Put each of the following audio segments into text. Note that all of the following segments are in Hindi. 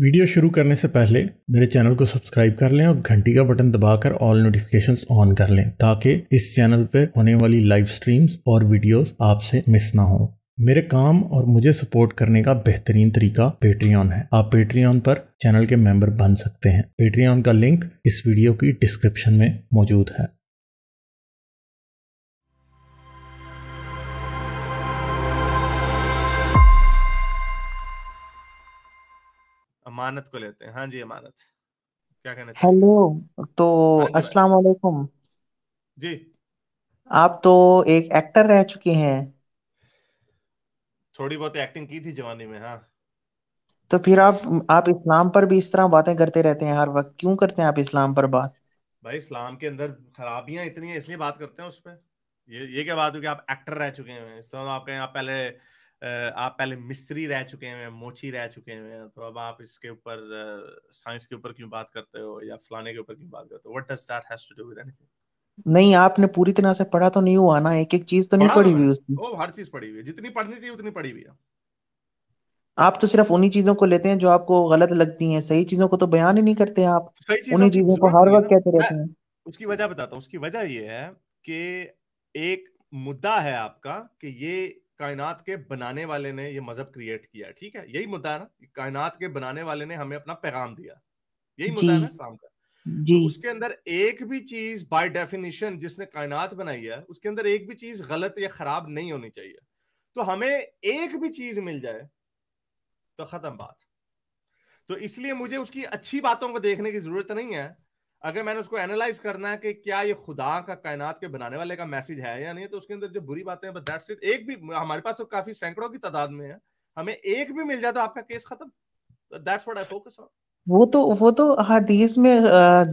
वीडियो शुरू करने से पहले मेरे चैनल को सब्सक्राइब कर लें और घंटी का बटन दबाकर ऑल नोटिफिकेशंस ऑन कर लें ताकि इस चैनल पर होने वाली लाइव स्ट्रीम्स और वीडियोस आपसे मिस ना हो मेरे काम और मुझे सपोर्ट करने का बेहतरीन तरीका पेट्रियन है आप पेट्रियन पर चैनल के मेंबर बन सकते हैं पेट्रियन का लिंक इस वीडियो की डिस्क्रिप्शन में मौजूद है अमानत को लेते हैं हाँ जी अमानत क्या कहना हेलो तो हाँ अस्सलाम वालेकुम जी आप तो एक एक्टर रह चुके हैं थोड़ी बहुत एक्टिंग की थी जवानी में हाँ तो फिर आप आप इस्लाम पर भी इस तरह बातें करते रहते हैं हर वक्त क्यों करते हैं आप इस्लाम पर बात भाई इस्लाम के अंदर खराबियां इतनी है इसलिए बात करते हैं उस पर ये ये क्या बात हुई कि आप एक्टर रह चुके हैं इस तरह तो आप कहें आप पहले आप पहले मिस्त्री रह चुके हैं मोची रह चुके हैं तो अब आप इसके ऊपर साइंस के ऊपर क्यों बात करते हो या फलाने के ऊपर क्यों बात करते हो what does that has to do with anything नहीं आपने पूरी तरह से पढ़ा तो नहीं हुआ ना एक एक चीज तो नहीं तो पढ़ी हुई उसने ओ हर चीज पढ़ी हुई है जितनी पढ़नी थी उतनी पढ़ी हुई है आप तो सिर्फ उन्हीं चीजों को लेते हैं जो आपको गलत लगती हैं सही चीजों को तो बयान ही नहीं करते आप तो उन्हीं चीजों को हर वक्त कहते रहते हैं उसकी वजह बताता हूँ उसकी वजह ये है कि एक मुद्दा है आपका कि ये कायनात के बनाने वाले ने ये मजहब क्रिएट किया ठीक है यही मुद्दा है ना कायनात के बनाने वाले ने हमें अपना पैगाम दिया यही मुद्दा है ना इस्लाम का तो उसके अंदर एक भी चीज बाय डेफिनेशन जिसने कायनात बनाई है उसके अंदर एक भी चीज गलत या खराब नहीं होनी चाहिए तो हमें एक भी चीज मिल जाए तो खत्म बात तो इसलिए मुझे उसकी अच्छी बातों को देखने की जरूरत नहीं है अगर मैंने उसको एनालाइज करना है कि क्या ये खुदा का कायनात के बनाने वाले का मैसेज है या नहीं तो उसके अंदर जो बुरी बातें हैं बट दैट्स इट एक भी हमारे पास तो काफी सैकड़ों की तादाद में है हमें एक भी मिल जाए तो आपका केस खत्म that's what I focus on वो तो वो तो हदीस में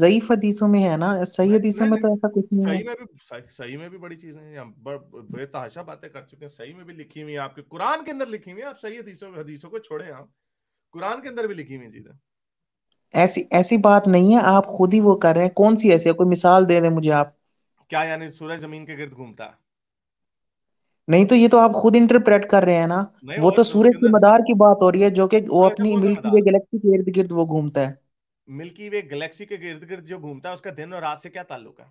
जईफ हदीसों में है ना सही हदीसों में तो ऐसा कुछ नहीं सही में भी सही, सही में भी बड़ी चीजें हैं हम बेतहाशा बातें कर चुके हैं सही में भी लिखी हुई है आपके कुरान के अंदर लिखी हुई है आप सही हदीसों हदीसों को छोड़े आप कुरान के अंदर भी लिखी हुई चीजें ऐसी ऐसी बात नहीं है आप खुद ही वो कर रहे हैं कौन सी ऐसी है कोई मिसाल दे दे मुझे आप क्या यानी सूरज जमीन के गिर्द घूमता नहीं तो ये तो आप खुद इंटरप्रेट कर रहे हैं ना वो तो सूरज के मदार की बात हो रही है जो कि वो तो अपनी मिल्की वे गैलेक्सी के इर्द गिर्द वो घूमता है मिल्की वे गैलेक्सी के इर्द गिर्द जो घूमता है उसका दिन और रात से क्या ताल्लुक है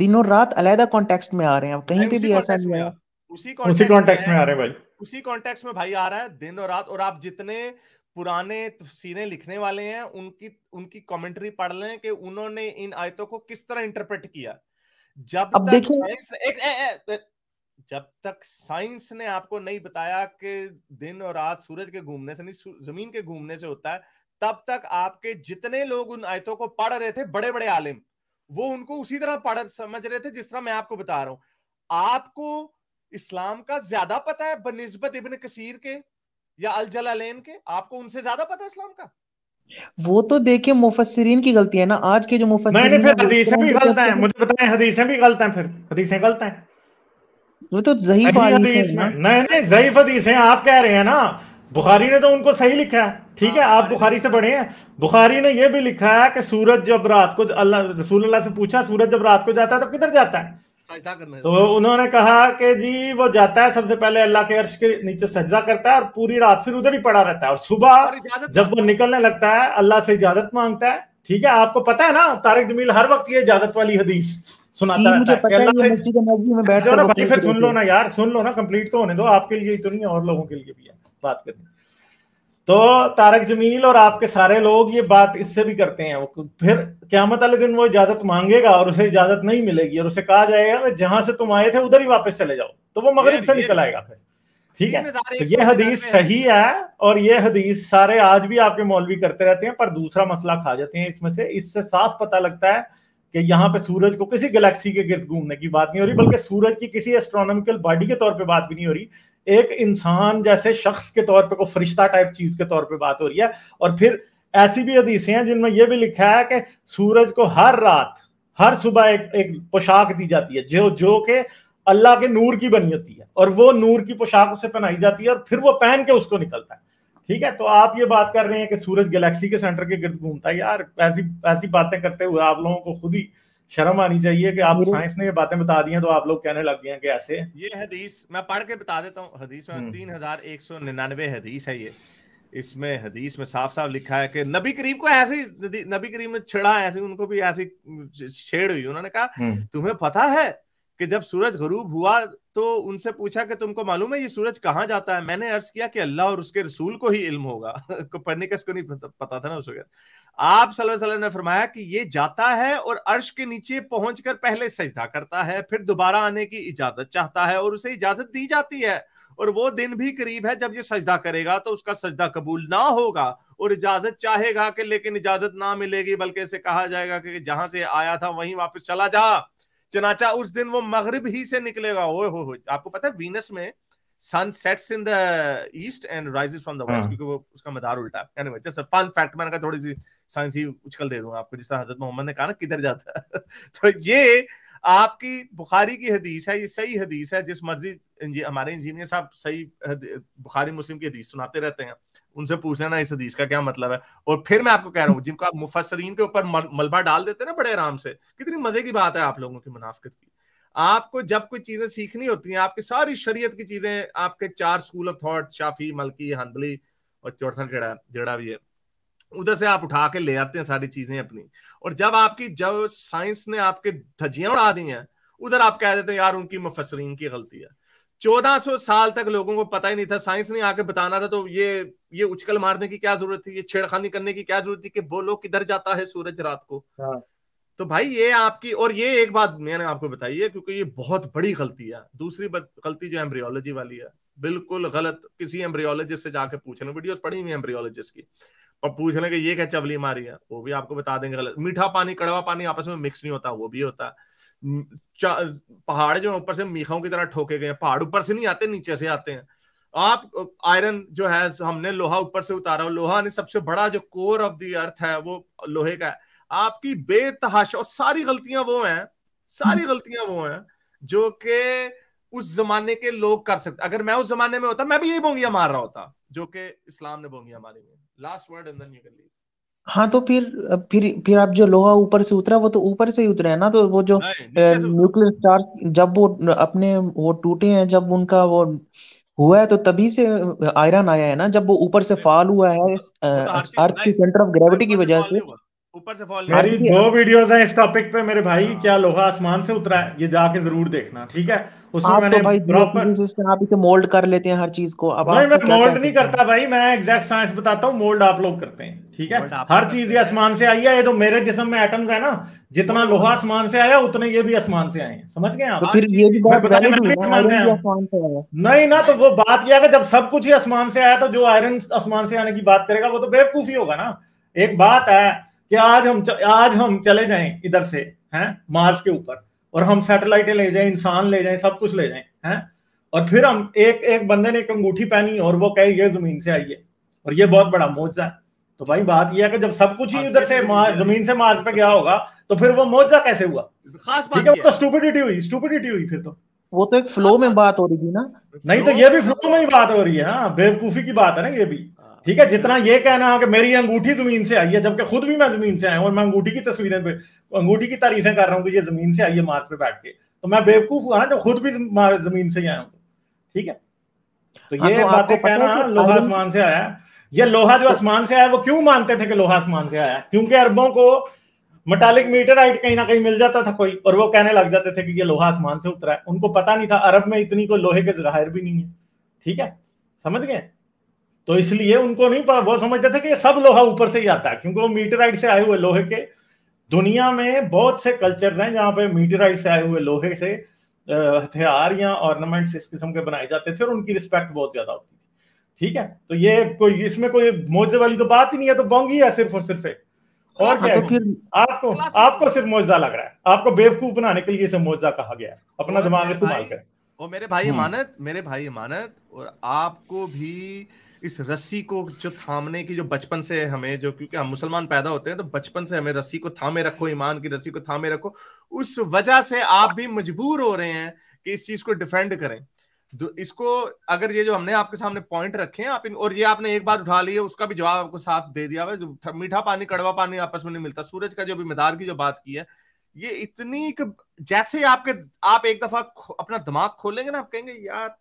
दिन और रात अलग कॉन्टेक्स्ट में आ रहे हैं कहीं पे भी ऐसा नहीं है उसी कॉन्टेक्स्ट में आ रहे हैं भाई उसी कॉन्टेक्स्ट में भाई आ रहा है दिन और रात और आप जितने पुराने तफसीरें लिखने वाले हैं उनकी उनकी कमेंट्री पढ़ लें कि उन्होंने इन आयतों को किस तरह इंटरप्रेट किया जब अब तक साइंस एक ए, ए, ए, जब तक साइंस ने आपको नहीं बताया कि दिन और रात सूरज के घूमने से नहीं जमीन के घूमने से होता है तब तक आपके जितने लोग उन आयतों को पढ़ रहे थे बड़े बड़े आलिम वो उनको उसी तरह पढ़ समझ रहे थे जिस तरह मैं आपको बता रहा हूं आपको इस्लाम का ज्यादा पता है बनिस्बत इबन कसीर के या अल जलालैन के आपको उनसे ज्यादा पता है इस्लाम का वो तो देखिए मुफसरीन की गलती है ना आज के जो मुफसरीन नहीं फिर हदीसें भी गलत हैं मुझे बताएं हदीसें भी गलत हैं फिर हदीसें गलत हैं वो तो ज़हीफ हदीस है नहीं नहीं ज़हीफ हदीस हैं आप कह रहे हैं ना बुखारी ने तो उनको सही लिखा है ठीक है आप बुखारी से बड़े हैं बुखारी ने यह भी लिखा है कि सूरज जब रात को अल्लाह रसूल अल्लाह से पूछा सूरज जब रात को जाता है तो किधर जाता है तो उन्होंने कहा कि जी वो जाता है सबसे पहले अल्लाह के अर्श के नीचे सजदा करता है और पूरी रात फिर उधर ही पड़ा रहता है और सुबह जब वो निकलने लगता है अल्लाह से इजाजत मांगता है ठीक है आपको पता है ना तारिक जमील हर वक्त ये इजाजत वाली हदीस सुनाता रहता है फिर सुन लो ना यार सुन लो ना कंप्लीट तो होने दो आपके लिए ही तो नहीं है और लोगों के लिए भी है बात करनी तो तारक जमील और आपके सारे लोग ये बात इससे भी करते हैं वो फिर क्यामत वाले दिन वो इजाजत मांगेगा और उसे इजाजत नहीं मिलेगी और उसे कहा जाएगा ना जहां से तुम आए थे उधर ही वापस चले जाओ तो वो मगरब से निकल आएगा फिर ठीक है तो ये हदीस सही है और ये हदीस सारे आज भी आपके मौलवी करते रहते हैं पर दूसरा मसला खा जाते हैं इसमें से इससे साफ पता लगता है कि यहाँ पे सूरज को किसी गैलेक्सी के गिर्द घूमने की बात नहीं हो रही बल्कि सूरज की किसी एस्ट्रोनॉमिकल बॉडी के तौर पे बात भी नहीं हो रही एक इंसान जैसे शख्स के तौर पे को फरिश्ता टाइप चीज के तौर पे बात हो रही है और फिर ऐसी भी हदीसें हैं जिनमें यह भी लिखा है कि सूरज को हर रात हर सुबह एक एक पोशाक दी जाती है जो जो के अल्लाह के नूर की बनी होती है और वो नूर की पोशाक उसे पहनाई जाती है और फिर वो पहन के उसको निकलता है ठीक है तो आप ये बात कर रहे हैं कि सूरज गैलेक्सी के सेंटर के गिर्द घूमता है यार ऐसी ऐसी बातें करते हुए आप लोगों को खुद ही शर्म आनी चाहिए कि आप साइंस ने ये बातें बता दी हैं तो आप लोग कहने लग गए हैं कि ऐसे ये हदीस मैं पढ़ के बता देता हूँ हदीस में हम्म। तीन हजार एक सौ निन्यानवे हदीस है ये इसमें हदीस में साफ साफ लिखा है कि नबी करीम को ऐसे ही नबी करीम ने छिड़ा ऐसे उनको भी ऐसी छेड़ हुई उन्होंने कहा हम्म। तुम्हें पता है कि जब सूरज गरूब हुआ तो उनसे पूछा कि तुमको मालूम है ये सूरज कहाँ जाता है मैंने अर्ज किया कि अल्लाह और उसके रसूल को ही इल्म होगा को पढ़ने का इसको नहीं पता था ना उस वक्त आप सल्लल्लाहु ने फरमाया कि ये जाता है और अर्श के नीचे पहुंचकर पहले सजदा करता है फिर दोबारा आने की इजाजत चाहता है और उसे इजाजत दी जाती है और वो दिन भी करीब है जब ये सजदा करेगा तो उसका सजदा कबूल ना होगा और इजाजत चाहेगा कि लेकिन इजाजत ना मिलेगी बल्कि इसे कहा जाएगा कि जहां से आया था वहीं वापस चला जा चनाचा उस दिन वो मगरब ही से निकलेगा ओ हो, हो आपको पता है वीनस में sun sets in the east and rises from the west क्योंकि वो उसका मदार उल्टा है एनीवे जस्ट फन फैक्ट मैंने कहा थोड़ी सी साइंस ही उछल दे दूंगा आपको जिस तरह हजरत मोहम्मद ने कहा ना किधर जाता है तो ये आपकी बुखारी की हदीस है ये सही हदीस है जिस मर्जी इंजी, हमारे इंजीनियर साहब सही बुखारी मुस्लिम की हदीस सुनाते रहते हैं उनसे पूछ लेना इस हदीस का क्या मतलब है और फिर मैं आपको कह रहा हूँ जिनको आप मुफसरीन के ऊपर मलबा डाल देते हैं ना बड़े आराम से कितनी मजे की बात है आप लोगों की मुनाफ्त की आपको जब कोई चीजें सीखनी होती हैं आपकी सारी शरीयत की चीजें आपके चार school of thought Shafi Maliki Hanbali और चौथा जड़ा जड़ा भी है उधर से आप उठा के ले आते हैं सारी चीजें अपनी और जब आपकी जब साइंस ने आपके धज्जियां उड़ा दी हैं उधर आप कह देते हैं यार उनकी मुफसरीन की गलती है सौ साल तक लोगों को पता ही नहीं था साइंस ने आके बताना था तो ये ये उछकल मारने की क्या जरूरत थी ये छेड़खानी करने की क्या जरूरत थी कि बोलो किधर जाता है सूरज रात को हाँ। तो भाई ये आपकी और ये एक बात मैंने आपको बताई है क्योंकि ये बहुत बड़ी गलती है दूसरी गलती जो एम्ब्रियोलॉजी वाली है बिल्कुल गलत किसी एम्ब्रियोलॉजिस्ट से जाके पूछ लें वीडियोस पड़ी हुई एम्ब्रियोलॉजिस्ट की और पूछ लें कि ये क्या चवली मारी है वो भी आपको बता देंगे गलत मीठा पानी कड़वा पानी आपस में मिक्स नहीं होता वो भी होता पहाड़ जो ऊपर से मीखाओं की तरह ठोके गए पहाड़ ऊपर से नहीं आते नीचे से आते हैं आप आयरन जो है हमने लोहा ऊपर से उतारा लोहा ने सबसे बड़ा जो कोर ऑफ दी अर्थ है वो लोहे का है आपकी बेतहाशा और सारी गलतियां वो हैं सारी हम्म। गलतियां वो हैं जो के उस जमाने के लोग कर सकते अगर मैं उस जमाने में होता मैं भी यही बोंगिया मार रहा होता जो के इस्लाम ने बोंगिया मारी है last word and then you can leave हाँ तो फिर फिर फिर आप जो लोहा ऊपर से उतरा वो तो ऊपर से ही उतरा है ना तो वो जो न्यूक्लियर स्टार्स जब वो अपने वो टूटे हैं जब उनका वो हुआ है तो तभी से आयरन आया है ना जब वो ऊपर से फॉल हुआ है तो अर्थ की सेंटर ऑफ ग्रेविटी की तो वजह से ऊपर से फॉल मेरी दो वीडियोस हैं इस टॉपिक पे मेरे भाई क्या लोहा आसमान से उतरा है ये जाके जरूर देखना ठीक है उसमें तो मैंने तो भाई प्रॉपर आप ही तो मोल्ड कर लेते हैं हर चीज को अब भाई मैं मोल्ड नहीं करता भाई मैं एग्जैक्ट साइंस बताता हूँ मोल्ड आप लोग करते हैं ठीक है हर चीज ये आसमान से आई है ये तो मेरे जिसम में एटम्स है ना जितना लोहा आसमान से आया उतने ये भी आसमान से आए हैं समझ गए आप तो फिर ये भी आसमान से आया नहीं ना तो वो बात यह जब सब कुछ ही आसमान से आया तो जो आयरन आसमान से आने की बात करेगा वो तो बेवकूफी होगा ना एक बात है कि आज हम आज हम चले जाएं इधर से हैं मार्स के ऊपर और हम सैटेलाइटें ले जाएं इंसान ले जाएं सब कुछ ले जाएं हैं और फिर हम एक एक बंदे ने एक अंगूठी पहनी और वो कहे ये जमीन से आई है और ये बहुत बड़ा मोजा है तो भाई बात यह है कि जब सब कुछ ही हाँ, इधर से मार्स जमीन से मार्स पे गया होगा तो फिर वो मोजा कैसे हुआ खास बात है तो स्टूपिडिटी हुई स्टूपिडिटी हुई फिर तो वो तो एक फ्लो हाँ, में तो बात हो रही थी ना नहीं तो ये भी फ्लो में ही बात हो रही है हाँ बेवकूफी की बात है ना ये भी ठीक है जितना ये कहना है कि मेरी अंगूठी जमीन से आई है जबकि खुद भी मैं जमीन से आया हूँ और मैं अंगूठी की तस्वीरें पे अंगूठी की तारीफें कर रहा हूँ कि ये जमीन से आई है मार्स पे बैठ के तो मैं बेवकूफ हुआ जो खुद भी जमीन से ही आया हूँ ठीक है तो हाँ, ये तो बातें कहना लोहा आसमान से आया ये लोहा जो तो- आसमान से आया वो क्यों मानते थे कि लोहा आसमान से आया क्योंकि अरबों को मेटालिक आइट कहीं ना कहीं मिल जाता था कोई और वो कहने लग जाते थे कि ये लोहा आसमान से उतरा है उनको पता नहीं था अरब में इतनी कोई लोहे के जराहिर भी नहीं है ठीक है समझ गए तो इसलिए उनको नहीं पता वो समझते थे कि ये सब लोहा ऊपर से ही आता है क्योंकि वो मीटराइट से आए हुए लोहे के दुनिया में बहुत से कल्चर्स हैं जहाँ पे मीटराइट से आए हुए लोहे से हथियार या ऑर्नामेंट्स इस किस्म के बनाए जाते थे और उनकी रिस्पेक्ट बहुत ज्यादा होती थी ठीक है तो ये कोई इसमें कोई मोजे वाली तो बात ही नहीं है तो बोंगी है सिर्फ और सिर्फ एक और हाँ, क्या तो फिर आपको आपको सिर्फ मोजा लग रहा है आपको बेवकूफ बनाने के लिए इसे मोजा कहा गया है अपना दिमाग इस्तेमाल करें और मेरे भाई इमानत हम्म। मेरे भाई इमानत और आपको भी इस रस्सी को जो थामने की जो बचपन से हमें जो क्योंकि हम मुसलमान पैदा होते हैं तो बचपन से हमें रस्सी को थामे रखो ईमान की रस्सी को थामे रखो उस वजह से आप भी मजबूर हो रहे हैं कि इस चीज को डिफेंड करें इसको अगर ये जो हमने आपके सामने पॉइंट रखे हैं आप इन और ये आपने एक बार उठा लिया उसका भी जवाब आपको साफ दे दिया है जो मीठा पानी कड़वा पानी आपस में नहीं मिलता सूरज का जो भी मदार की जो बात की है ये इतनी जैसे आपके आप एक दफा अपना दिमाग खोलेंगे ना आप कहेंगे यार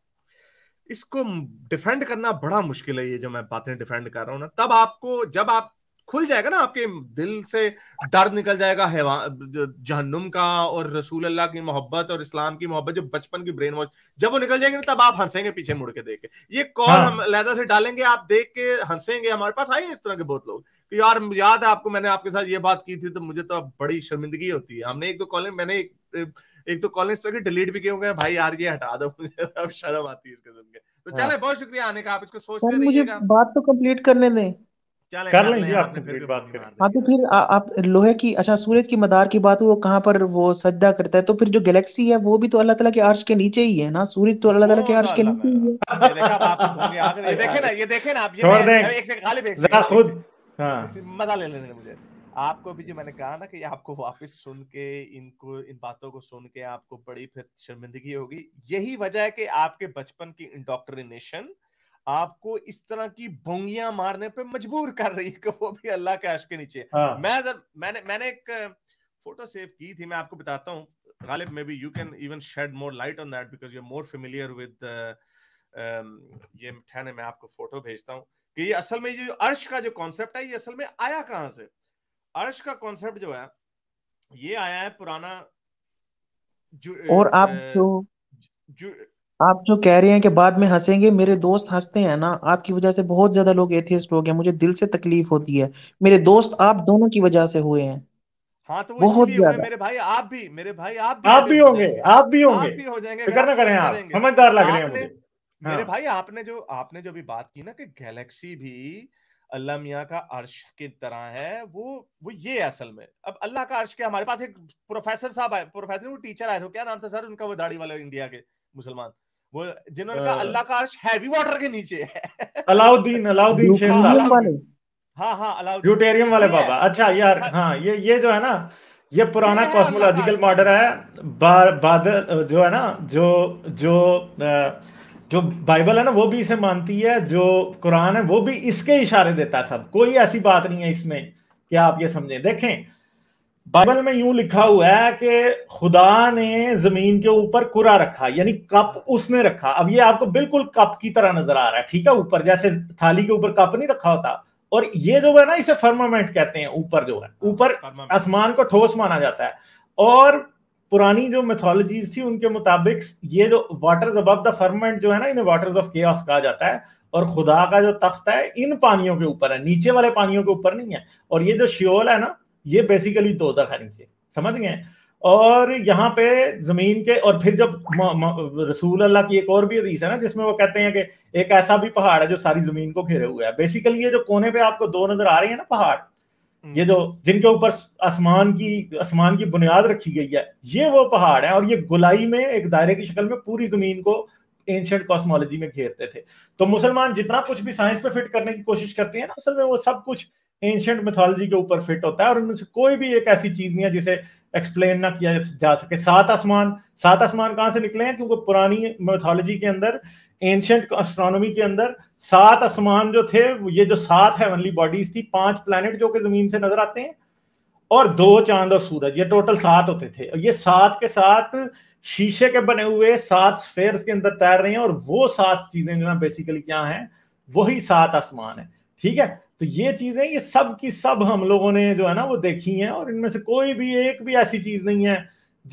इसको डिफेंड करना बड़ा मुश्किल है ये जो मैं बातें डिफेंड कर रहा हूँ ना तब आपको जब आप खुल जाएगा ना आपके दिल से डर निकल जाएगा जहन्नुम का और रसूल अल्लाह की मोहब्बत और इस्लाम की मोहब्बत जो बचपन की ब्रेन वॉश जब वो निकल जाएंगे ना तब आप हंसेंगे पीछे मुड़ के देख के ये कॉल हाँ। हम लहदा से डालेंगे आप देख के हंसेंगे हमारे पास आए इस तरह के बहुत लोग कि यार याद है आपको मैंने आपके साथ ये बात की थी तो मुझे तो अब बड़ी शर्मिंदगी होती है हमने एक दो कॉलिंग मैंने एक एक तो कॉलेज तो डिलीट भी किए होंगे भाई यार ये हटा दो मुझे अब शर्म आती है इसके सुन के तो चले हाँ। बहुत शुक्रिया आने का आप इसको सोचते तो मुझे बात तो कंप्लीट करने दें कर लेंगे आप कंप्लीट बात करें हाँ तो फिर आ, आप लोहे की अच्छा सूरज की मदार की बात वो कहाँ पर वो सज्जा करता है तो फिर जो गैलेक्सी है वो भी तो अल्लाह ताला के आर्श के नीचे ही है ना सूरज तो अल्लाह ताला के आर्श तो के नीचे ही है देखे ना ये देखे ना आप ये हाँ। मजा ले लेने मुझे आपको भी जी मैंने कहा ना कि आपको वापस सुन के इनको इन बातों को सुन के आपको बड़ी फिर शर्मिंदगी होगी यही वजह है कि आपके बचपन की इंडोक्ट्रिनेशन आपको इस तरह की भोंगियां मारने पे मजबूर कर रही है कि वो भी अल्लाह के आश के नीचे हाँ। मैं मैंने मैंने एक फोटो सेव की थी मैं आपको बताता हूँ Ghalib maybe you can even shed more light on that because you are more familiar with ये ठहने मैं आपको फोटो भेजता हूँ कि ये असल में ये जो अर्श का जो कॉन्सेप्ट है ये असल में आया कहाँ से अर्श का कॉन्सेप्ट जो है ये आया है पुराना जु, और आप जो जु, आप जो कह रहे हैं कि बाद में हंसेंगे मेरे दोस्त हंसते हैं ना आपकी वजह से बहुत ज्यादा लोग एथियस्ट हो गए मुझे दिल से तकलीफ होती है मेरे दोस्त आप दोनों की वजह से हुए हैं हाँ तो वो बहुत ज्यादा मेरे भाई आप भी मेरे भाई आप भी आप भी होंगे आप भी होंगे आप भी हो जाएंगे फिक्र ना करें आप समझदार लग रहे हैं मेरे हाँ। भाई आपने जो आपने जो भी बात की ना कि गैलेक्सी भी अल्लाह मियाँ का अर्श की तरह है वो वो ये है असल में अब अल्लाह का अर्श क्या हमारे पास एक प्रोफेसर साहब आए प्रोफेसर वो टीचर आए थे क्या नाम था सर उनका वो दाढ़ी वाला इंडिया के मुसलमान वो जिन्होंने कहा अल्लाह का अर्श हैवी वाटर के नीचे है अलाउद्दीन अलाउद्दीन हाँ हाँ अलाउद्दीन वाले बाबा अच्छा यार हाँ ये ये जो है ना ये पुराना कॉस्मोलॉजिकल मॉडल है बादल जो है ना जो जो जो बाइबल है ना वो भी इसे मानती है जो कुरान है वो भी इसके इशारे देता है सब कोई ऐसी बात नहीं है इसमें कि आप ये समझें देखें बाइबल में यूं लिखा हुआ है कि खुदा ने जमीन के ऊपर कुरा रखा यानी कप उसने रखा अब ये आपको बिल्कुल कप की तरह नजर आ रहा है ठीक है ऊपर जैसे थाली के ऊपर कप नहीं रखा होता और ये जो है ना इसे फर्मामेंट कहते हैं ऊपर जो है हाँ, ऊपर आसमान को ठोस माना जाता है और पुरानी जो मेथोलॉजीज थी उनके मुताबिक ये जो वाटर्स अबव द फर्मेंट जो है ना इन्हें वाटर्स ऑफ केस कहा जाता है और खुदा का जो तख्त है इन पानियों के ऊपर है नीचे वाले पानियों के ऊपर नहीं है और ये जो श्योल है ना ये बेसिकली दो है नीचे समझ गए और यहाँ पे जमीन के और फिर जब रसूल अल्लाह की एक और भी हदीस है ना जिसमें वो कहते हैं कि एक ऐसा भी पहाड़ है जो सारी जमीन को घेरे हुए है बेसिकली ये जो कोने पे आपको दो नजर आ रही है ना पहाड़ ये जो हम्म। जिनके ऊपर आसमान की आसमान की बुनियाद रखी गई है ये वो पहाड़ है और ये गुलाई में एक दायरे की शक्ल में पूरी जमीन को एंशंट कॉस्मोलॉजी में घेरते थे तो मुसलमान जितना कुछ भी साइंस पे फिट करने की कोशिश करते हैं ना असल में वो सब कुछ एंशंट मिथोलॉजी के ऊपर फिट होता है और उनमें से कोई भी एक ऐसी चीज नहीं है जिसे एक्सप्लेन ना किया जा सके सात आसमान सात आसमान कहाँ से निकले हैं क्योंकि पुरानी मिथोलॉजी के अंदर एंशंट एस्ट्रोनॉमी के अंदर सात आसमान जो थे ये जो सात हेवनली बॉडीज थी पांच प्लैनेट जो कि जमीन से नजर आते हैं और दो चांद और सूरज ये टोटल सात होते थे ये सात के साथ शीशे के बने हुए सात स्फेयर्स के अंदर तैर रहे हैं और वो सात चीजें जो है बेसिकली क्या है वही सात आसमान है ठीक है तो ये चीजें ये सब की सब हम लोगों ने जो है ना वो देखी हैं और इनमें से कोई भी एक भी ऐसी चीज नहीं है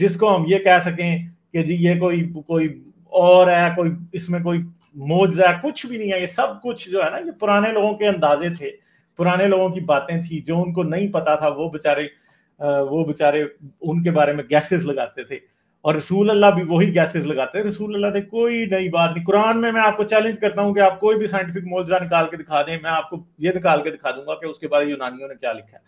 जिसको हम ये कह सकें कि जी ये कोई कोई और है कोई इसमें कोई मोजा कुछ भी नहीं है ये सब कुछ जो है ना ये पुराने लोगों के अंदाजे थे पुराने लोगों की बातें थी जो उनको नहीं पता था वो बेचारे वो बेचारे उनके बारे में गैसेस लगाते थे और रसूल अल्लाह भी वही गैसेस लगाते हैं रसूल अल्लाह ने कोई नई बात नहीं कुरान में मैं आपको चैलेंज करता हूँ कि आप कोई भी साइंटिफिक मोजा निकाल के दिखा दें मैं आपको ये निकाल के दिखा दूंगा कि उसके बारे यूनानियों ने क्या लिखा है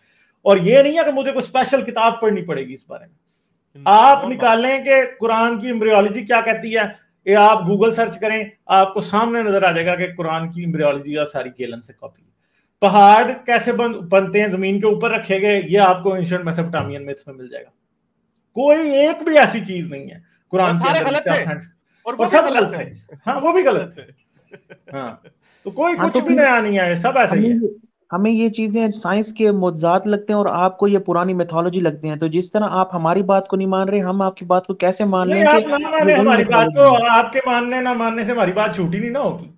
और ये नहीं है कि मुझे कोई स्पेशल किताब पढ़नी पड़ेगी इस बारे में आप निकालें कि कुरान की एम्ब्रियोलॉजी क्या कहती है ये आप गूगल सर्च करें आपको सामने नजर आ जाएगा कि कुरान की इम्ब्रियोलॉजी और सारी केलन से कॉपी पहाड़ कैसे बन, बनते हैं जमीन के ऊपर रखे गए ये आपको एंशियंट मेसोपोटामियन मिथ्स में मिल जाएगा कोई एक भी ऐसी चीज नहीं है कुरान के अंदर और, और सब गलत है हाँ वो भी गलत है हाँ तो कोई हाँ, कुछ तो भी नया नहीं आया सब ऐसा ही है हमें ये चीज़ें साइंस के मुजात लगते हैं और आपको ये पुरानी मेथोलॉजी लगते हैं तो जिस तरह आप हमारी बात को नहीं मान रहे हम आपकी बात को कैसे मान लें हमारी आपके मानने ना मानने से हमारी बात झूठी नहीं ना होगी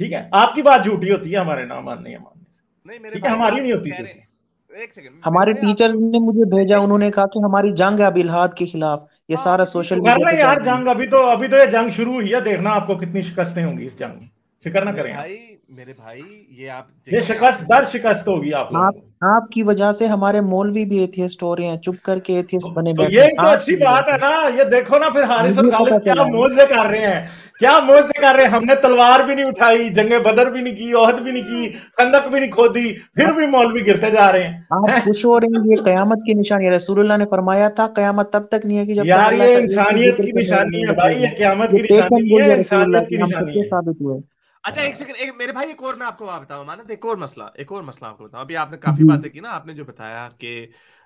ठीक है आपकी बात झूठी होती है हमारे ना मानने या मानने से मेरे हमारी नहीं होती हमारे टीचर ने मुझे भेजा उन्होंने कहा कि हमारी जंग है इलाहाद के खिलाफ ये हाँ, सारा सोशल मीडिया यार जंग अभी तो अभी तो ये जंग शुरू हुई है देखना आपको कितनी शिकस्तें होंगी इस जंग में फिक्र ना करें भाई मेरे भाई ये आप ये शिकस्त दर शिकस्त होगी आप आप आपकी वजह से हमारे मौलवी भी एथियस्ट हो रहे हैं चुप करके एथियस्ट तो बने तो बैठे ये तो अच्छी बात है ना ये देखो ना फिर हारिस और खालिद क्या मोल से कर रहे हैं क्या मोल से कर रहे हैं हमने तलवार भी नहीं उठाई जंगे बदर भी नहीं की ओहद भी नहीं की खंदक भी नहीं खोदी फिर भी मौलवी गिरते जा रहे हैं आप खुश हो रहे हैं ये कयामत की निशानी है रसूलुल्लाह ने फरमाया था कयामत तब तक नहीं है कि जब यार ये इंसानियत की निशानी है भाई ये कयामत की निशानी है इंसानियत की निशानी है साबित हुआ अच्छा एक सेकंड हाँ। एक मेरे भाई एक और मैं आपको बताऊं माना एक और मसला एक और मसला आपको बताऊं अभी आपने काफी बातें हम्म। की ना आपने जो बताया कि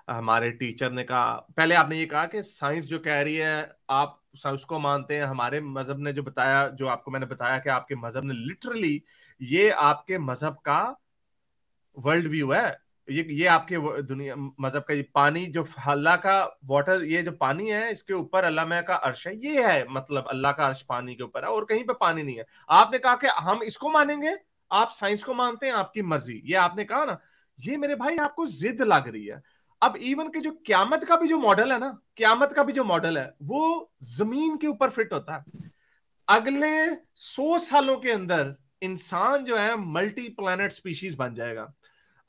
हमारे टीचर ने कहा पहले आपने ये कहा कि साइंस जो कह रही है आप साइंस को मानते हैं हमारे मजहब ने जो बताया जो आपको मैंने बताया कि आपके मजहब ने लिटरली ये आपके मजहब का वर्ल्ड व्यू है ये ये आपके दुनिया मजहब का ये पानी जो अल्लाह का वाटर ये जो पानी है इसके ऊपर अल्लाह में का अर्श है ये है मतलब अल्लाह का अर्श पानी के ऊपर है और कहीं पे पानी नहीं है आपने कहा कि हम इसको मानेंगे आप साइंस को मानते हैं आपकी मर्जी ये आपने कहा ना ये मेरे भाई आपको जिद लग रही है अब इवन के जो क्यामत का भी जो मॉडल है ना क्यामत का भी जो मॉडल है वो जमीन के ऊपर फिट होता है अगले सौ सालों के अंदर इंसान जो है मल्टी प्लान स्पीशीज बन जाएगा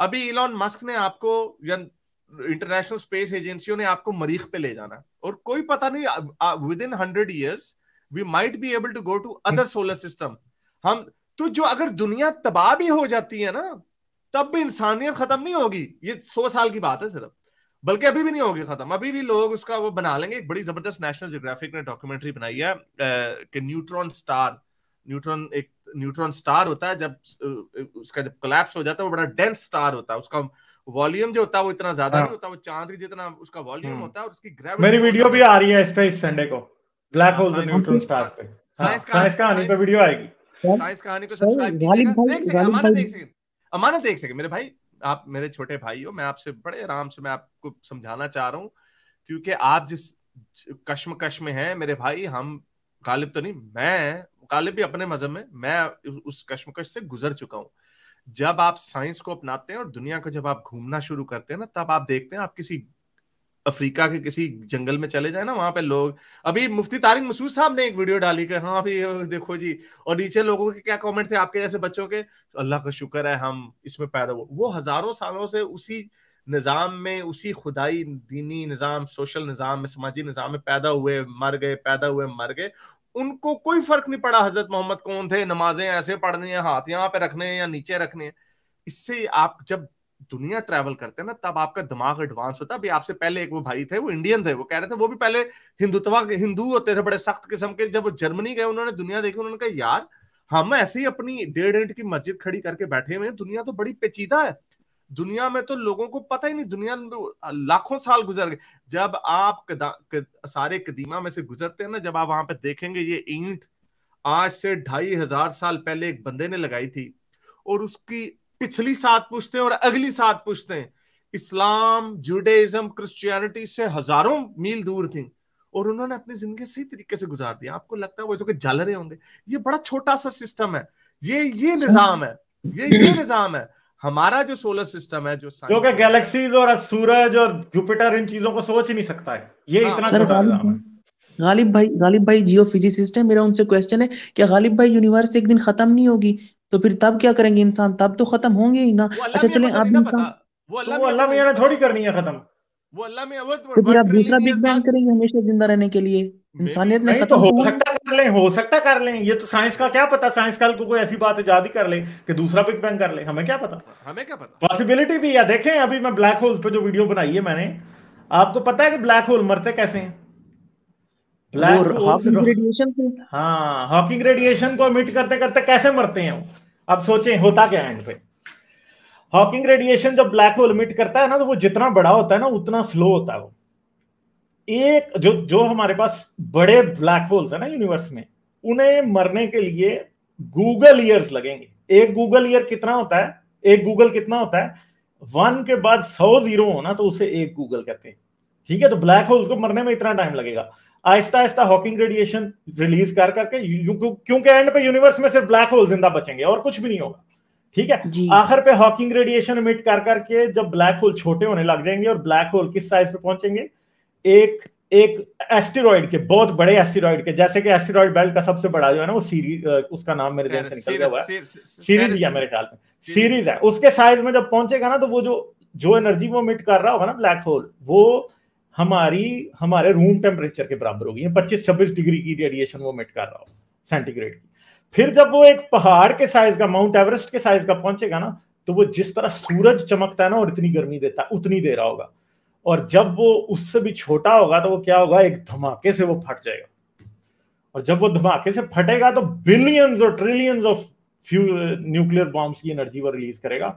अभी इलॉन मस्क ने आपको या इंटरनेशनल स्पेस एजेंसियों ने आपको मरीख पे ले जाना और कोई पता नहीं within hundred years we might be able to go to other solar system हम तो जो अगर दुनिया तबाह भी हो जाती है ना तब भी इंसानियत खत्म नहीं होगी ये सौ साल की बात है सिर्फ बल्कि अभी भी नहीं होगी खत्म अभी भी लोग उसका वो बना लेंगे एक बड़ी जबरदस्त नेशनल जियोग्राफिक ने डॉक्यूमेंट्री बनाई है कि न्यूट्रॉन स्टार न्यूट्रॉन एक न्यूट्रॉन स्टार होता है जब उसका जब कोलैप्स हो जाता है वो बड़ा डेंस स्टार होता है उसका वॉल्यूम जो होता है वो इतना ज्यादा हाँ। नहीं होता वो चांद की जितना उसका वॉल्यूम हम्म। होता है और उसकी ग्रेविटी मेरी वीडियो भी आ रही है इस पे इस संडे को black hole the neutron star पे साइंस का साइंस का पे वीडियो आएगी साइंस कहानी को सब्सक्राइब कर देख सकते अमानत देख सकते अमानत देख सकते मेरे भाई आप मेरे छोटे भाई हो मैं आपसे बड़े आराम से मैं आपको समझाना चाह रहा हूँ क्योंकि आप जिस कश्मकश में हैं मेरे भाई हम गालिब तो नहीं मैं गालिब भी अपने मजहब में मैं उस कश्मकश से गुजर चुका हूँ जब आप साइंस को अपनाते हैं और दुनिया को जब आप घूमना शुरू करते हैं ना तब आप देखते हैं आप किसी अफ्रीका के किसी जंगल में चले जाए ना वहां पे लोग अभी मुफ्ती तारिक मसूद साहब ने एक वीडियो डाली कि हाँ अभी देखो जी और नीचे लोगों के क्या कमेंट थे आपके जैसे बच्चों के तो अल्लाह का शुक्र है हम इसमें पैदा हुआ वो हजारों सालों से उसी निज़ाम में उसी खुदाई दीनी निज़ाम सोशल निज़ाम में समाजी निज़ाम में पैदा हुए मर गए पैदा हुए मर गए उनको कोई फर्क नहीं पड़ा हजरत मोहम्मद कौन थे नमाजें ऐसे पढ़नी है हाथ यहाँ पे रखने हैं या नीचे रखने हैं इससे आप जब दुनिया ट्रैवल करते हैं ना तब आपका दिमाग एडवांस होता है आपसे पहले एक वो भाई थे वो इंडियन थे वो कह रहे थे वो भी पहले हिंदुत्व हिंदू होते थे बड़े सख्त किस्म के जब वो जर्मनी गए उन्होंने दुनिया देखी उन्होंने कहा यार हम ऐसे ही अपनी डेढ़ इंट की मस्जिद खड़ी करके बैठे हुए हैं दुनिया तो बड़ी पेचीदा है दुनिया में तो लोगों को पता ही नहीं दुनिया तो लाखों साल गुजर गए जब आप सारे कदीमा में से गुजरते हैं ना जब आप वहां पर देखेंगे ये ईंट आज से ढाई हजार साल पहले एक बंदे ने लगाई थी और उसकी पिछली सात पूछते हैं और अगली सात पूछते हैं इस्लाम जुडेज्म क्रिश्चियनिटी से हजारों मील दूर थी और उन्होंने अपनी जिंदगी सही तरीके से गुजार दिया आपको लगता है वो जो कि जल रहे होंगे ये बड़ा छोटा सा सिस्टम है ये ये निजाम है ये ये निजाम है हमारा जो सोलर सिस्टम है जो जो कि गैलेक्सीज और सूरज और जुपिटर इन चीजों को सोच ही नहीं सकता है ये हाँ, इतना सर गालिब भाई गालिब भाई जियो फिजिसिस्ट है मेरा उनसे क्वेश्चन है क्या गालिब भाई यूनिवर्स एक दिन खत्म नहीं होगी तो फिर तब क्या करेंगे इंसान तब तो खत्म होंगे ही ना अच्छा चले आप तो थोड़ी करनी है खत्म वो अल्लाह में तो फिर आप दूसरा बिग बैंग करेंगे हमेशा जिंदा रहने के लिए इंसानियत में खत्म तो हो सकता है कर लें हो सकता कर लें ये तो साइंस का क्या पता साइंस काल को कोई ऐसी बात इजाद ही कर ले कि दूसरा बिग बैंग कर ले हमें क्या पता हमें क्या पता पॉसिबिलिटी भी है देखें अभी मैं ब्लैक होल पे जो वीडियो बनाई है मैंने आपको पता है कि ब्लैक होल मरते कैसे हैं black Hawking radiation Hawking radiation को इमिट करते करते कैसे मरते हैं अब सोचें होता क्या एंड पे हॉकिंग रेडिएशन जब ब्लैक होल इमिट करता है ना तो वो जितना बड़ा होता है ना उतना स्लो होता है वो एक जो जो हमारे पास बड़े ब्लैक होल्स है ना यूनिवर्स में उन्हें मरने के लिए गूगल ईयर्स लगेंगे एक गूगल ईयर कितना होता है एक गूगल कितना होता है वन के बाद सौ जीरो होना तो उसे एक गूगल कहते हैं ठीक है तो ब्लैक होल्स को मरने में इतना टाइम लगेगा आहिस्ता आहिस्ता हॉकिंग रेडिएशन रिलीज कर करके क्योंकि एंड पे यूनिवर्स में सिर्फ ब्लैक होल जिंदा बचेंगे और कुछ भी नहीं होगा ठीक है आखिर पे हॉकिंग रेडिएशन इमिट कर करके जब ब्लैक होल छोटे होने लग जाएंगे और ब्लैक होल किस साइज पे पहुंचेंगे एक एक एस्टेरॉइड के बहुत बड़े एस्टेरॉइड के जैसे कि एस्टेरॉइड बेल्ट का सबसे बड़ा जो है ना वो सीरीज उसका नाम मेरे ध्यान से निकल गया हुआ है सीरीज है मेरे ख्याल में सीरीज है उसके साइज में जब पहुंचेगा ना तो वो जो जो एनर्जी वो मिट कर रहा होगा ना ब्लैक होल वो हमारी हमारे रूम टेम्परेचर के बराबर होगी पच्चीस छब्बीस डिग्री की रेडिएशन वो मिट कर रहा होगा सेंटीग्रेड की फिर जब वो एक पहाड़ के साइज का माउंट एवरेस्ट के साइज का पहुंचेगा ना तो वो जिस तरह सूरज चमकता है ना और इतनी गर्मी देता है उतनी दे रहा होगा और जब वो उससे भी छोटा होगा तो वो क्या होगा एक धमाके से वो फट जाएगा और जब वो धमाके से फटेगा तो बिलियंस और trillions of few nuclear bombs की एनर्जी वो रिलीज करेगा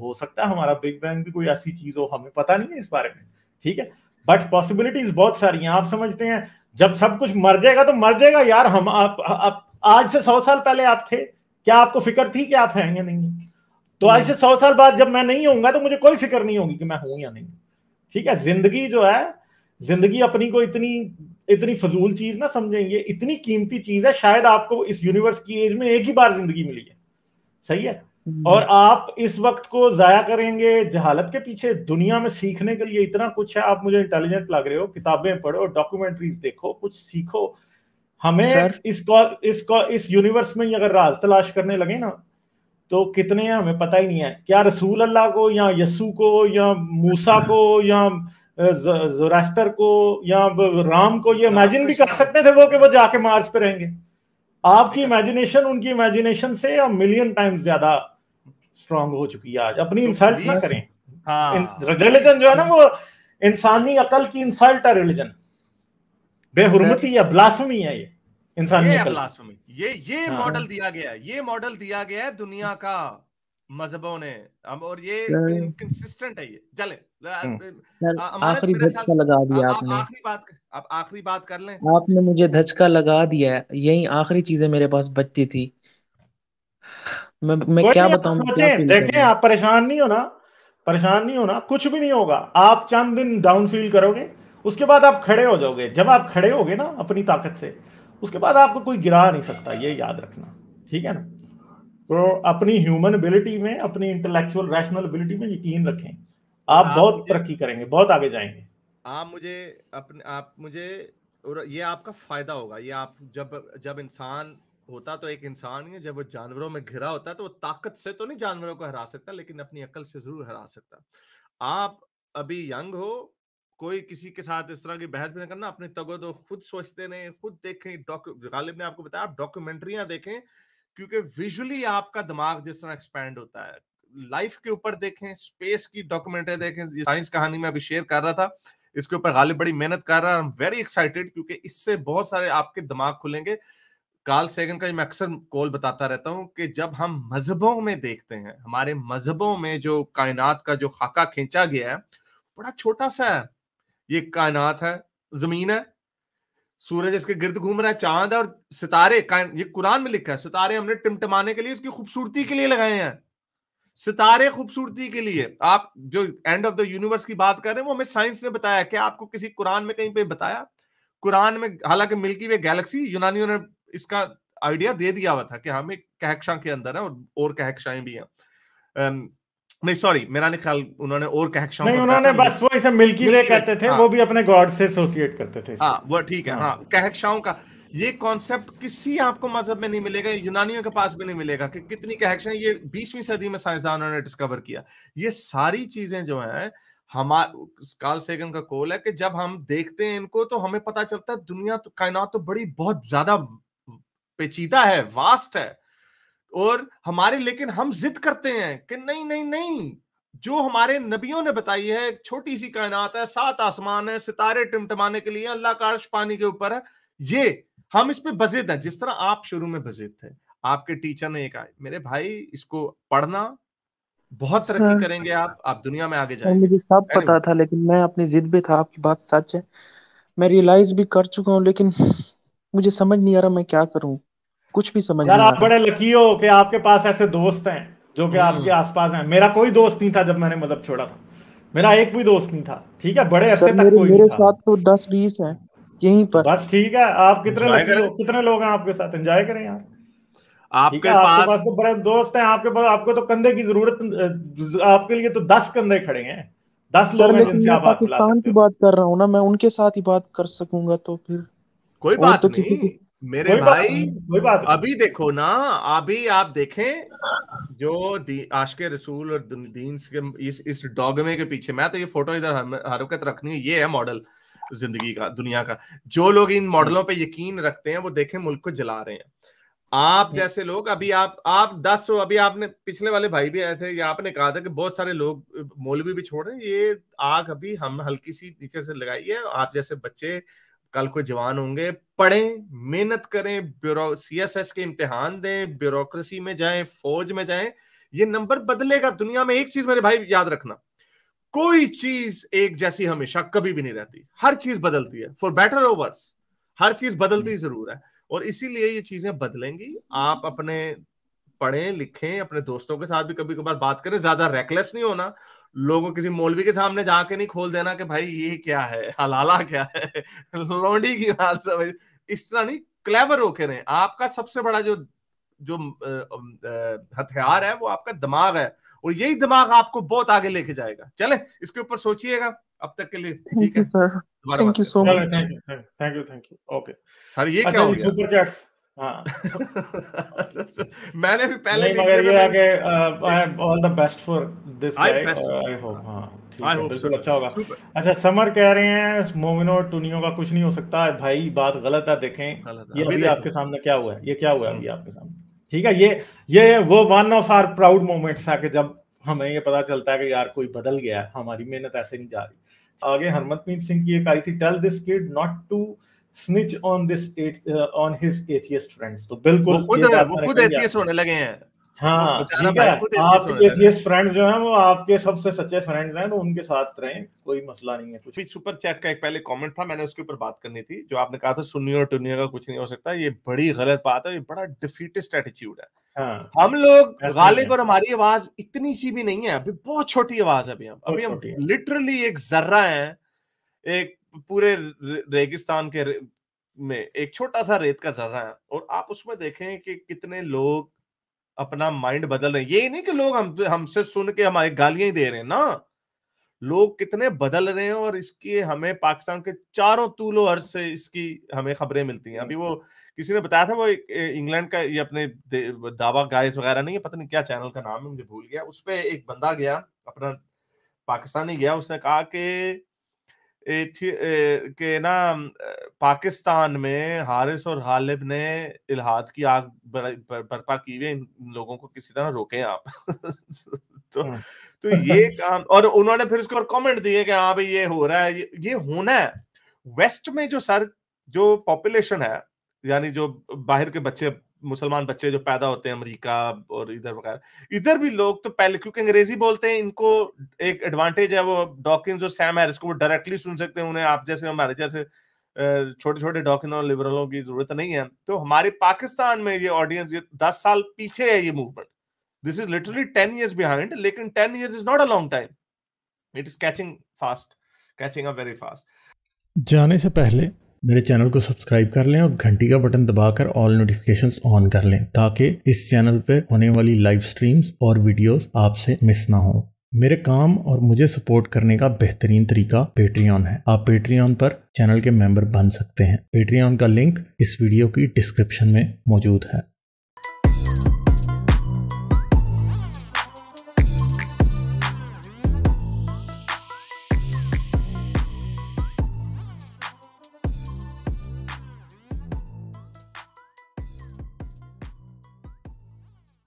हो सकता है हमारा बिग बैंग भी कोई ऐसी चीज हो हमें पता नहीं है इस बारे में ठीक है बट पॉसिबिलिटीज बहुत सारी हैं आप समझते हैं जब सब कुछ मर जाएगा तो मर जाएगा यार हम आप, आप आज से सौ साल पहले आप थे क्या आपको फिक्र थी कि आप हैं या नहीं तो आज से सौ साल बाद जब मैं नहीं होऊंगा तो मुझे कोई फिक्र नहीं होगी कि मैं हूं या नहीं ठीक है जिंदगी जो है जिंदगी अपनी को इतनी इतनी फजूल चीज ना समझेंगे इतनी कीमती चीज है शायद आपको इस यूनिवर्स की एज में एक ही बार जिंदगी मिली है सही है हम्म। और आप इस वक्त को जाया करेंगे जहालत के पीछे दुनिया में सीखने के लिए इतना कुछ है आप मुझे इंटेलिजेंट लग रहे हो किताबें पढ़ो डॉक्यूमेंट्रीज देखो कुछ सीखो हमें इस इस इस यूनिवर्स में अगर राज तलाश करने लगे ना तो कितने हैं हमें पता ही नहीं है क्या रसूल अल्लाह को या यसू को या मूसा को या जोरास्टर को या राम को ये इमेजिन भी कर सकते थे वो कि वो जाके मार्स पे रहेंगे आपकी इमेजिनेशन उनकी इमेजिनेशन से या मिलियन टाइम्स ज्यादा स्ट्रांग हो चुकी है आज अपनी इंसल्ट तो ना करें रिलीजन हाँ। जो है ना वो इंसानी अकल की इंसल्ट है रिलीजन बेहरमती है ब्लास्मी है ये इंसान ये ब्लास्फेमी ये ये हाँ। मॉडल दिया गया है ये मॉडल दिया गया है दुनिया का मजहबों ने अब और ये कंसिस्टेंट है ये चले हाँ। आखिरी धचका लगा दिया आपने आखिरी बात आप आखिरी बात कर लें आपने मुझे धचका लगा दिया है यही आखिरी चीजें मेरे पास बचती थी मैं मैं क्या बताऊं देखें आप परेशान नहीं हो ना परेशान नहीं होना कुछ भी नहीं होगा आप चंद दिन डाउन फील करोगे उसके बाद आप खड़े हो जाओगे जब आप खड़े होगे ना अपनी ताकत से उसके बाद आपको कोई गिरा नहीं सकता ये याद रखना ठीक है ना तो अपनी ह्यूमन एबिलिटी में अपनी इंटेलेक्चुअल रैशनल एबिलिटी में यकीन रखें आप, आप बहुत तरक्की करेंगे बहुत आगे जाएंगे आप मुझे अपने आप मुझे और ये आपका फायदा होगा ये आप जब जब इंसान होता तो एक इंसान है जब वो जानवरों में घिरा होता तो वो ताकत से तो नहीं जानवरों को हरा सकता लेकिन अपनी अकल से जरूर हरा सकता आप अभी यंग हो कोई किसी के साथ इस तरह की बहस भी ना करना अपने तगो तो खुद सोचते रहे खुद देखें गालिब ने आपको बताया आप डॉक्यूमेंट्रियां देखें क्योंकि विजुअली आपका दिमाग जिस तरह एक्सपैंड होता है लाइफ के ऊपर देखें स्पेस की डॉक्यूमेंट्री देखें साइंस कहानी में अभी शेयर कर रहा था इसके ऊपर गालिब बड़ी मेहनत कर रहा है आई एम वेरी एक्साइटेड क्योंकि इससे बहुत सारे आपके दिमाग खुलेंगे कार्ल सेगन का मैं अक्सर कॉल बताता रहता हूँ कि जब हम मजहबों में देखते हैं हमारे मजहबों में जो कायनात का जो खाका खींचा गया है बड़ा छोटा सा है ये कायनात है जमीन है सूरज इसके गिर्द घूम रहा है चांद और सितारे ये कुरान में लिखा है सितारे हमने टिमटमाने के लिए इसकी खूबसूरती के लिए लगाए हैं सितारे खूबसूरती के लिए आप जो एंड ऑफ द यूनिवर्स की बात कर रहे हैं वो हमें साइंस ने बताया क्या आपको किसी कुरान में कहीं पे बताया कुरान में हालांकि मिल्की वे गैलेक्सी यूनानियों ने इसका आइडिया दे दिया हुआ था कि हम एक कहकशां के अंदर है और, और कहकशाएं भी हैं नहीं सॉरी मेरा नहीं ख्याल उन्होंने और कहक्षाओं नहीं उन्होंने बस वो इसे मिल्की वे कहते थे हाँ। वो भी अपने गॉड से एसोसिएट करते थे हाँ वो ठीक है हाँ, हाँ कहक्षाओं का ये कॉन्सेप्ट किसी आपको मजहब में नहीं मिलेगा यूनानियों के पास भी नहीं मिलेगा कि कितनी कहक्षाएं ये बीसवीं सदी में साइंसदानों ने डिस्कवर किया ये सारी चीजें जो है हमारे कार्ल सेगन का कोल है कि जब हम देखते हैं इनको तो हमें पता चलता है दुनिया तो कायनात तो बड़ी बहुत ज्यादा पेचीदा है वास्ट है और हमारे लेकिन हम जिद करते हैं कि नहीं नहीं नहीं जो हमारे नबियों ने बताई है छोटी सी कायनात है सात आसमान है सितारे टिमटमाने के लिए अल्लाह का अर्श पानी के ऊपर है ये हम इस पे बजिद हैं जिस तरह आप शुरू में बजिद थे आपके टीचर ने ये कहा मेरे भाई इसको पढ़ना बहुत तरक्की करेंगे आप आप दुनिया में आगे जाएंगे मुझे सब पता था लेकिन मैं अपनी जिद भी था आपकी बात सच है मैं रियलाइज भी कर चुका हूँ लेकिन मुझे समझ नहीं आ रहा मैं क्या करूँ कुछ भी समझ यार आप बड़े लकी हो कि आपके पास ऐसे दोस्त हैं जो कि हम्म। आपके आसपास हैं मेरा कोई दोस्त नहीं था जब मैंने मतलब छोड़ा था मेरा एक भी दोस्त नहीं था ठीक है बड़े अरसे तक कोई मेरे साथ तो दस बीस है यहीं पर बस ठीक है आप कितने लकी हो कितने लोग हैं आपके साथ एंजॉय करें यार आपके पास आपके पास तो बड़े दोस्त हैं आपके पास आपको तो कंधे की जरूरत आपके लिए तो दस कंधे खड़े हैं दस सर, लोग हैं जिनसे आप पाकिस्तान की बात कर रहा हूँ ना मैं उनके साथ ही बात कर सकूंगा तो फिर कोई बात तो नहीं मेरे कोई भाई बात, कोई बात अभी देखो ना अभी आप देखें जो आशके रसूल और दीन के इस इस डॉगमे के पीछे मैं तो ये फोटो इधर हरकत रखनी है ये है मॉडल जिंदगी का दुनिया का जो लोग इन मॉडलों पे यकीन रखते हैं वो देखें मुल्क को जला रहे हैं आप हम्म। जैसे लोग अभी आप आप दस सौ अभी आपने पिछले वाले भाई भी आए थे या आपने कहा था कि बहुत सारे लोग मौलवी भी छोड़ रहे हैं ये आग अभी हम हल्की सी नीचे से लगाई है आप जैसे बच्चे कल को जवान होंगे पढ़ें मेहनत करें ब्यूरो सीएसएस के इम्तिहान दें ब्यूरोक्रेसी में जाएं फौज में जाएं ये नंबर बदलेगा दुनिया में एक चीज मेरे भाई याद रखना कोई चीज एक जैसी हमेशा कभी भी नहीं रहती हर चीज बदलती है फॉर बेटर ओवर्स हर चीज बदलती हम्म। जरूर है और इसीलिए ये चीजें बदलेंगी आप अपने पढ़ें लिखें अपने दोस्तों के साथ भी कभी कभार बात करें ज्यादा रेकलेस नहीं होना लोगों किसी मौलवी के सामने जाके नहीं खोल देना कि भाई ये क्या है हलाला क्या है लौंडी की बात इस तरह नहीं क्लेवर होके रहे आपका सबसे बड़ा जो जो हथियार है वो आपका दिमाग है और यही दिमाग आपको बहुत आगे लेके जाएगा चले इसके ऊपर सोचिएगा अब तक के लिए ठीक है thank you so much thank you thank you okay sir ये अच्छा, क्या हो गया हाँ। मैंने भी पहले नहीं मगर ये आगे I have all the best for this guy I hope हां आई होप बिल्कुल अच्छा होगा अच्छा समर कह रहे हैं मोमिनो और टुनियो का कुछ नहीं हो सकता भाई बात गलत है देखें ये अभी, आपके सामने क्या हुआ है ये क्या हुआ हम्म। अभी आपके सामने ठीक है ये ये वो one of our proud moments था कि जब हमें ये पता चलता है कि यार कोई बदल गया है हमारी मेहनत ऐसे नहीं जा रही आगे हरमनप्रीत सिंह की एक आई थी tell this kid not to snitch on this on his atheist friends तो बिल्कुल वो खुद वो खुद एथियस्ट होने लगे हैं हाँ ठीक है आप एथियस्ट फ्रेंड्स जो हैं वो आपके सबसे सच्चे फ्रेंड्स हैं तो उनके साथ रहें कोई मसला नहीं है कुछ सुपर चैट का एक पहले कमेंट था मैंने उसके ऊपर बात करनी थी जो आपने कहा था सुनियो का कुछ नहीं हो सकता ये बड़ी गलत बात है ये बड़ा एटीट्यूड है हाँ। हम लोग गालिब और हमारी आवाज इतनी सी भी नहीं है अभी बहुत छोटी आवाज है अभी हम अभी हम लिटरली एक जर्रा है एक पूरे रेगिस्तान के रे, में एक छोटा सा रेत का जर्रा है और आप उसमें देखें कि कितने लोग अपना माइंड बदल रहे हैं ये नहीं कि लोग हम हमसे सुन के हमारे गालियां दे रहे हैं ना लोग कितने बदल रहे हैं और इसकी हमें पाकिस्तान के चारों तूलो अर्ज से इसकी हमें खबरें मिलती हैं अभी वो किसी ने बताया था वो इंग्लैंड का ये अपने दावा गाइस वगैरह नहीं है पता नहीं क्या चैनल का नाम है मुझे भूल गया उस पर एक बंदा गया अपना पाकिस्तानी गया उसने कहा कि के ना पाकिस्तान में हारिस और हालिब ने इलाहाद की आग बर्पा की हुई इन लोगों को किसी तरह रोके आप तो हाँ। तो ये काम और उन्होंने फिर उसके ऊपर कमेंट दिए कि हाँ भाई ये हो रहा है ये होना है वेस्ट में जो सर जो पॉपुलेशन है यानी जो बाहर के बच्चे मुसलमान बच्चे जो पैदा होते हैं अमेरिका और इधर वगैरह इधर भी लोग तो पहले क्योंकि अंग्रेजी बोलते हैं इनको एक एडवांटेज है वो डॉकिंस और सैम हैरिस को वो डायरेक्टली सुन सकते हैं उन्हें आप जैसे हमारे जैसे छोटे छोटे डॉकिन और लिबरलों की जरूरत नहीं है तो हमारे पाकिस्तान में ये ऑडियंस ये दस साल पीछे है ये movement this is literally ten years behind लेकिन ten years is not a long time it is catching fast catching a very fast जाने से पहले मेरे चैनल को सब्सक्राइब कर लें और घंटी का बटन दबाकर ऑल नोटिफिकेशंस ऑन कर लें ताकि इस चैनल पर होने वाली लाइव स्ट्रीम्स और वीडियोस आपसे मिस ना हो मेरे काम और मुझे सपोर्ट करने का बेहतरीन तरीका पेट्रियन है आप पेट्रियन पर चैनल के मेंबर बन सकते हैं पेट्रियन का लिंक इस वीडियो की डिस्क्रिप्शन में मौजूद है